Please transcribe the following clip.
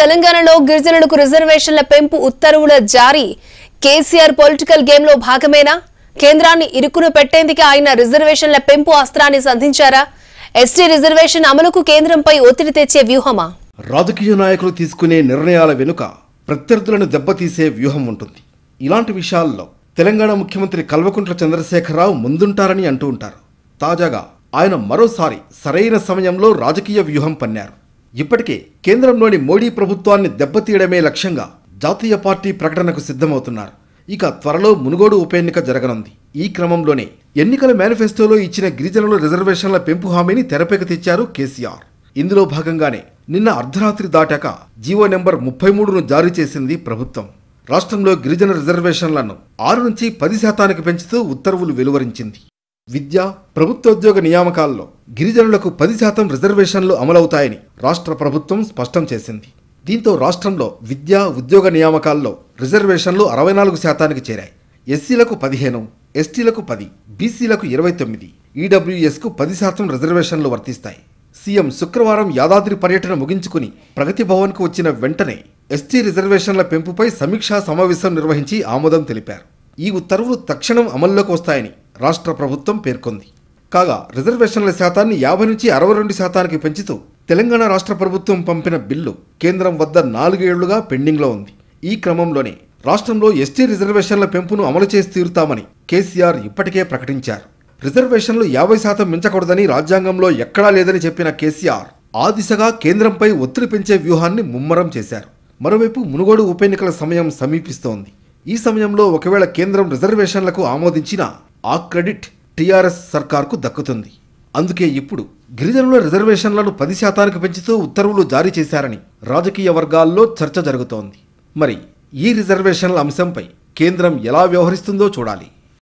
తెలంగాణలో గిరిజనులకు రిజర్వేషన్ల పెంపు ఉత్తర్వుల జారీ కేసీఆర్ పొలిటికల్ గేమ్ లో భాగమేనా కేంద్రాన్ని ఇరుకును పెట్టేందుకే ఆయన రిజర్వేషన్ల పెంపు అస్త్రాన్ని సంధించారా ఎస్టీ రిజర్వేషన్ అమలుకు కేంద్రంపై ఒత్తిడి తెచ్చే వ్యూహమా రాజకీయ నాయకులు తీసుకునే నిర్ణయాల వెనుక ప్రత్యర్థులను దెబ్బతీసే వ్యూహం ఉంటుంది ఇలాంటి విషయాల్లో తెలంగాణ ముఖ్యమంత్రి కల్వకుంట్ల చంద్రశేఖరరావు ముందుంటారని అంటూ ఉంటారు తాజాగా ఆయన మరోసారి సరైన సమయంలో రాజకీయ వ్యూహం పన్నారు ఇప్పటికే కేంద్రంలోని మోడీ ప్రభుత్వాన్ని దెబ్బతీయడమే లక్ష్యంగా జాతీయ పార్టీ ప్రకటనకు సిద్ధమవుతున్నారు ఇక త్వరలో మునుగోడు ఉప ఎన్నిక జరగనుంది ఈ క్రమంలోనే ఎన్నికల మేనిఫెస్టోలో ఇచ్చిన గిరిజనుల రిజర్వేషన్ల పెంపు హామీని తెరపైకి తెచ్చారు కేసీఆర్ ఇందులో భాగంగానే నిన్న అర్ధరాత్రి దాటాక జీవో నెంబర్ ముప్పై మూడును జారీ చేసింది ప్రభుత్వం రాష్ట్రంలో గిరిజన రిజర్వేషన్లను ఆరు నుంచి పది శాతానికి పెంచుతూ ఉత్తర్వులు వెలువరించింది విద్య ప్రభుత్వోద్యోగ నియామకాల్లో గిరిజనులకు పది శాతం రిజర్వేషన్లు అమలవుతాయని రాష్ట్ర ప్రభుత్వం స్పష్టం చేసింది దీంతో రాష్ట్రంలో విద్య ఉద్యోగ నియామకాల్లో రిజర్వేషన్లు అరవై నాలుగు శాతానికి చేరాయి ఎస్సీలకు పదిహేను ఎస్టీలకు పది బీసీలకు ఇరవై తొమ్మిది ఈడబ్ల్యూఎస్కు పది శాతం రిజర్వేషన్లు వర్తిస్తాయి సీఎం శుక్రవారం యాదాద్రి పర్యటన ముగించుకుని ప్రగతి భవన్కు వచ్చిన వెంటనే ఎస్టీ రిజర్వేషన్ల పెంపుపై సమీక్షా సమావేశం నిర్వహించి ఆమోదం తెలిపారు ఈ ఉత్తర్వులు తక్షణం అమల్లోకి వస్తాయని రాష్ట్ర ప్రభుత్వం పేర్కొంది కాగా రిజర్వేషన్ల శాతాన్ని యాభై నుంచి అరవై రెండు శాతానికి పెంచుతూ తెలంగాణ రాష్ట్ర ప్రభుత్వం పంపిన బిల్లు కేంద్రం వద్ద నాలుగేళ్లుగా పెండింగ్లో ఉంది ఈ క్రమంలోనే రాష్ట్రంలో ఎస్టీ రిజర్వేషన్ల పెంపును అమలు చేసి తీరుతామని కేసీఆర్ ఇప్పటికే ప్రకటించారు రిజర్వేషన్లు యాభై శాతం మించకూడదని రాజ్యాంగంలో ఎక్కడా లేదని చెప్పిన కేసీఆర్ ఆ దిశగా కేంద్రంపై ఒత్తిడి పెంచే వ్యూహాన్ని ముమ్మరం చేశారు మరోవైపు మునుగోడు ఉప ఎన్నికల సమయం సమీపిస్తోంది ఈ సమయంలో ఒకవేళ కేంద్రం రిజర్వేషన్లకు ఆమోదించినా ఆ క్రెడిట్ టీఆర్ఎస్ సర్కార్కు దక్కుతుంది అందుకే ఇప్పుడు గిరిజనుల రిజర్వేషన్లను పది శాతానికి పెంచుతూ ఉత్తర్వులు జారీ చేశారని రాజకీయ వర్గాల్లో చర్చ జరుగుతోంది మరి ఈ రిజర్వేషన్ల అంశంపై కేంద్రం ఎలా వ్యవహరిస్తుందో చూడాలి